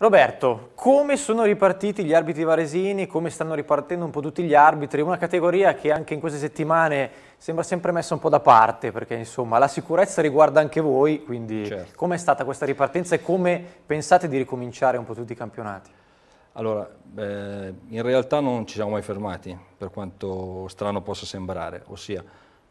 Roberto, come sono ripartiti gli arbitri varesini, come stanno ripartendo un po' tutti gli arbitri, una categoria che anche in queste settimane sembra sempre messa un po' da parte, perché insomma la sicurezza riguarda anche voi, quindi certo. com'è stata questa ripartenza e come pensate di ricominciare un po' tutti i campionati? Allora, eh, in realtà non ci siamo mai fermati, per quanto strano possa sembrare, ossia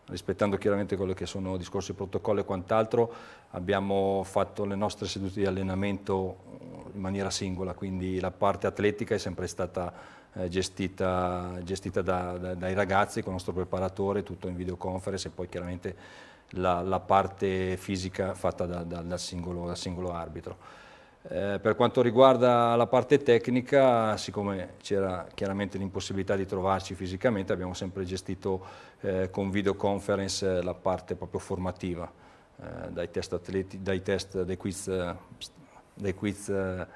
rispettando chiaramente quello che sono discorsi protocolli e quant'altro, abbiamo fatto le nostre sedute di allenamento eh, in maniera singola, quindi la parte atletica è sempre stata eh, gestita, gestita da, da, dai ragazzi con il nostro preparatore, tutto in videoconference e poi chiaramente la, la parte fisica fatta da, dal, singolo, dal singolo arbitro. Eh, per quanto riguarda la parte tecnica, siccome c'era chiaramente l'impossibilità di trovarci fisicamente, abbiamo sempre gestito eh, con videoconference eh, la parte proprio formativa, eh, dai test atleti, dai test, dei quiz, eh, dei quiz eh,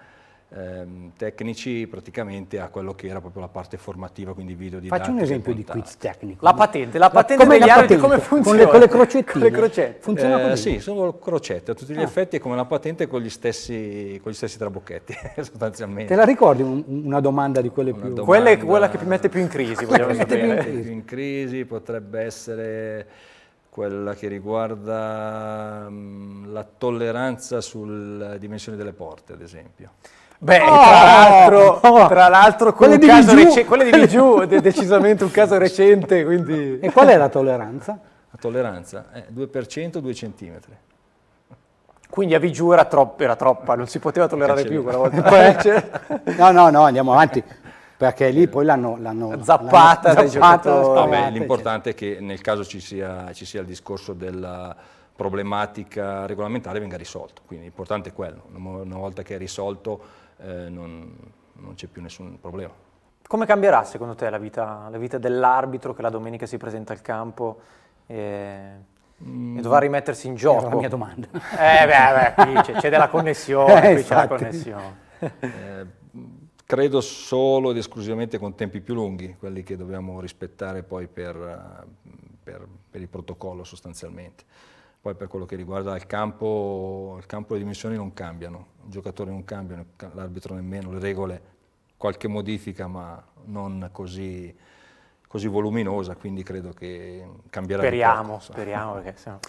ehm, tecnici praticamente a quello che era proprio la parte formativa, quindi video di Faccio un esempio di quiz tecnico. La patente, la patente come degli la patente? come funziona? Con le, con le, con le crocette. Funziona eh, così? sì, sono crocette, a tutti gli ah. effetti è come una patente con gli stessi, con gli stessi trabocchetti sostanzialmente. Te la ricordi un, una domanda di quelle una più... Domanda... Quella, che mi mette più in crisi, vogliamo sapere. Più in crisi potrebbe essere quella che riguarda la tolleranza sulla eh, dimensione delle porte, ad esempio. Beh, oh, tra l'altro, oh, quelle, quelle, di Bijou è decisamente un caso recente, quindi... E qual è la tolleranza? La tolleranza è 2%, 2 cm. Quindi a Bijou era, troppa, era troppa non si poteva tollerare più quella volta. no, no, no, andiamo avanti perché lì poi l'hanno, l'hanno zappata, l'hanno zappato, vabbè, l'importante è che nel caso ci sia, ci sia il discorso della problematica regolamentare venga risolto, quindi l'importante è quello, una volta che è risolto eh, non, non c'è più nessun problema. Come cambierà secondo te la vita, vita dell'arbitro che la domenica si presenta al campo e, mm. e dovrà mm. rimettersi in gioco? È la mia domanda. Eh beh, beh qui c'è, della connessione, eh, qui c'è la connessione. Eh, credo solo ed esclusivamente con tempi più lunghi, quelli che dobbiamo rispettare poi per, eh, per, per il protocollo sostanzialmente. Poi per quello che riguarda il campo, il campo le dimensioni non cambiano, i giocatori non cambiano, l'arbitro nemmeno, le regole qualche modifica ma non così, così voluminosa, quindi credo che cambierà. Speriamo, speriamo perché sennò...